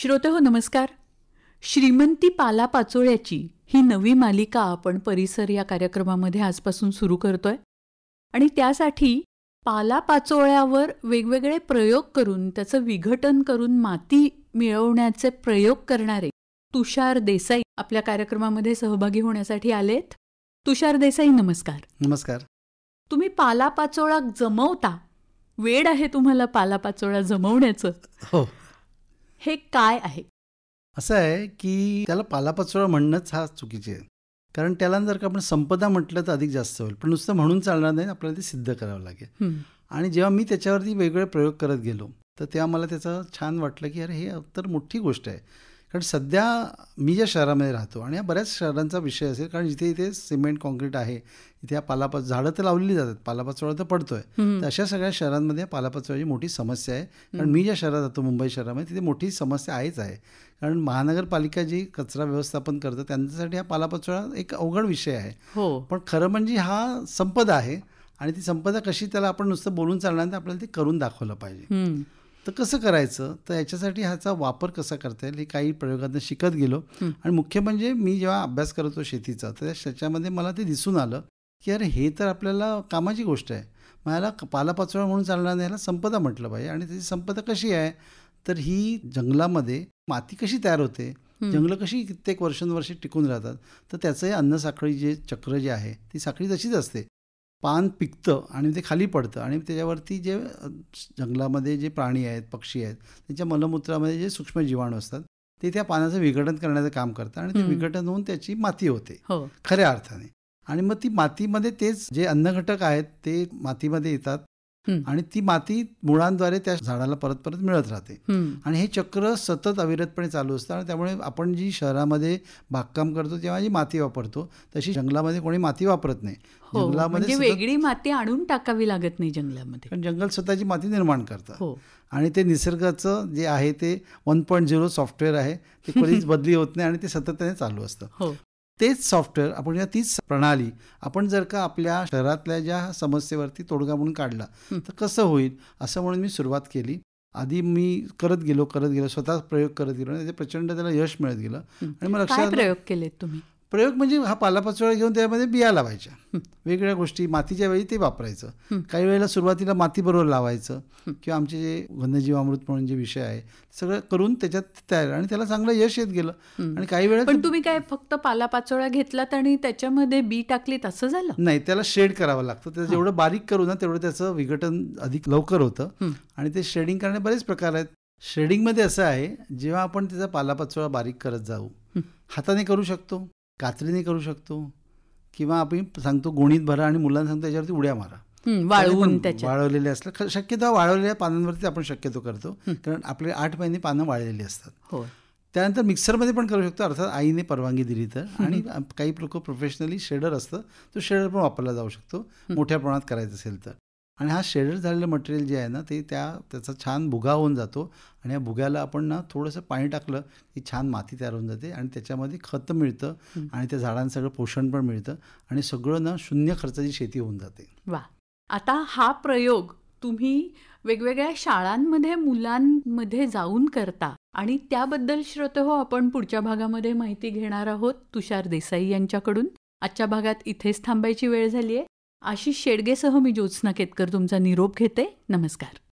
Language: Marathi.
श्रोते हो नमस्कार श्रीमंती पाला पाचोळ्याची ही नवी मालिका आपण परिसर या कार्यक्रमामध्ये आजपासून सुरू करतोय आणि त्यासाठी पाला पाचोळ्यावर वेगवेगळे प्रयोग करून त्याचं विघटन करून माती मिळवण्याचे प्रयोग करणारे तुषार देसाई आपल्या कार्यक्रमामध्ये सहभागी होण्यासाठी आलेत तुषार देसाई नमस्कार नमस्कार तुम्ही पाला पाचोळा जमवता वेड आहे तुम्हाला पाला पाचोळा जमवण्याचं हो हे काय आहे असं आहे की त्याला पालापाचोळा म्हणणंच हा चुकीचे आहे कारण त्याला जर का आपण संपदा म्हटलं तर अधिक जास्त होईल पण नुसतं म्हणून चालणार नाही आपल्याला ते सिद्ध करावं लागेल आणि जेव्हा मी त्याच्यावरती वेगवेगळे प्रयोग करत गेलो तर तेव्हा मला त्याचं छान वाटलं की अरे हे तर मोठी गोष्ट आहे कारण सध्या मी ज्या शहरामध्ये राहतो आणि या बऱ्याच शहरांचा विषय असेल कारण जिथे इथे सिमेंट कॉन्क्रीट आहे इथे या पालापाच झाडं तर लावलेली जातात पालापाचोळा तर पडतोय तर अशा सगळ्या शहरांमध्ये पालापाचोळाची मोठी समस्या आहे कारण मी ज्या शहरात राहतो मुंबई शहरामध्ये तिथे मोठी समस्या आहेच आहे कारण महानगरपालिका जी कचरा व्यवस्थापन करतं त्यांच्यासाठी हा पालापाचोळा एक अवघड विषय आहे हो पण खरं म्हणजे हा संपदा आहे आणि ती संपदा कशी त्याला आपण नुसतं बोलून चालणार नाही आपल्याला ते करून दाखवलं पाहिजे तर कसं करायचं तर याच्यासाठी ह्याचा वापर कसा करता येईल हे काही प्रयोगातून शिकत गेलो आणि मुख्य म्हणजे मी जेव्हा अभ्यास करतो शेतीचा तर त्याच्यामध्ये मला ते दिसून आलं की अरे हे तर आपल्याला कामाची गोष्ट आहे मग पालापाचोळा म्हणून चालणार नाही याला संपदा म्हटलं पाहिजे आणि त्याची संपदा कशी आहे तर ही जंगलामध्ये माती कशी तयार होते जंगलं कशी कित्येक वर्षानुवर्षे टिकून राहतात तर त्याचं अन्न साखळी जे चक्र जे आहे ती साखळी तशीच असते पान पिकतं आणि ते खाली पडतं आणि त्याच्यावरती जे जंगलामध्ये जे प्राणी आहेत पक्षी आहेत त्यांच्या मलमूत्रामध्ये जे सूक्ष्म जीवाणू असतात ते त्या पानाचं विघटन करण्याचं काम करतात आणि ते विघटन होऊन त्याची माती होते हो. खऱ्या अर्थाने आणि मग ती मातीमध्ये तेच जे अन्नघटक आहेत ते मातीमध्ये येतात आणि ती माती मुळांद्वारे त्या झाडाला परत परत मिळत राहते आणि हे चक्र सतत अविरतपणे चालू असतं आणि त्यामुळे आपण जी शहरामध्ये बागकाम करतो तेव्हा जी माती वापरतो तशी जंगलामध्ये कोणी माती वापरत नाही हो, जंगलामध्ये म्हणजे वेगळी माती आणून टाकावी लागत नाही जंगलामध्ये कारण जंगल स्वतःची माती निर्माण करतात हो. आणि ते निसर्गाचं जे आहे ते वन पॉईंट झिरो सॉफ्टवेअर आहे ते कधीच बदली होत नाही आणि ते सततने चालू असतं हो. तेच सॉफ्टवेअर आपण या तीच प्रणाली आपण जर का आपल्या शहरातल्या ज्या समस्येवरती तोडगा म्हणून काढला तर कसं होईल असं म्हणून मी सुरुवात केली आधी मी करत गेलो करत गेलो स्वतः प्रयोग करत गेलो ते प्रचंड त्याला यश मिळत गेलं आणि मग लक्षात प्रयोग केले तुम्ही प्रयोग म्हणजे हा पालापाचोळा घेऊन त्यामध्ये बिया लावायच्या वेगवेगळ्या गोष्टी मातीच्या वेळी ते वापरायचं काही वेळेला सुरुवातीला मातीबरोबर लावायचं किंवा आमचे जे वन्यजीवामृत म्हणून जे विषय आहे सगळं करून त्याच्यात तयार आणि त्याला चांगलं यश येत गेलं आणि काही वेळा पण तुम्ही काय फक्त पालापाचोळा घेतलात आणि त्याच्यामध्ये बी टाकली असं झालं नाही त्याला शेड करावं लागतं त्याचं जेवढं बारीक करू ना तेवढं त्याचं विघटन अधिक लवकर होतं आणि ते शेडिंग करणे बरेच प्रकार आहेत शेडिंगमध्ये असं आहे जेव्हा आपण त्याचा पालापाचोळा बारीक करत जाऊ हाताने करू शकतो कात्रीने करू शकतो किंवा आपण सांगतो गोणीत भरा आणि मुलांना सांगतो त्याच्यावरती उड्या मारा वाळवून वाळवलेले असलं शक्यतो वाळवलेल्या पानांवरती आपण शक्यतो करतो कारण आपले आठ महिने पानं वाळलेली असतात त्यानंतर मिक्सरमध्ये पण करू शकतो अर्थात आईने परवानगी दिली तर आणि काही लोक प्रोफेशनली शेडर असतं तो शेडर पण वापरला जाऊ शकतो मोठ्या प्रमाणात करायचं असेल तर आणि हा शेडर झालेलं मटेरियल जे आहे ना ते त्या त्याचा छान भुगा होऊन जातो आणि या भुग्याला आपण ना थोडंसं पाणी टाकलं की छान माती तयार होऊन जाते आणि त्याच्यामध्ये खत मिळतं आणि त्या झाडांचं सगळं पोषण पण मिळतं आणि सगळं ना शून्य खर्चाची शेती होऊन जाते वा आता हा प्रयोग तुम्ही वेगवेगळ्या शाळांमध्ये मुलांमध्ये जाऊन करता आणि त्याबद्दल श्रोत हो आपण पुढच्या भागामध्ये माहिती घेणार आहोत तुषार देसाई यांच्याकडून आजच्या भागात इथेच थांबायची वेळ झाली आहे आशिष शेडगेसह मी ज्योत्स्ना केतकर तुमचा निरोप घेते नमस्कार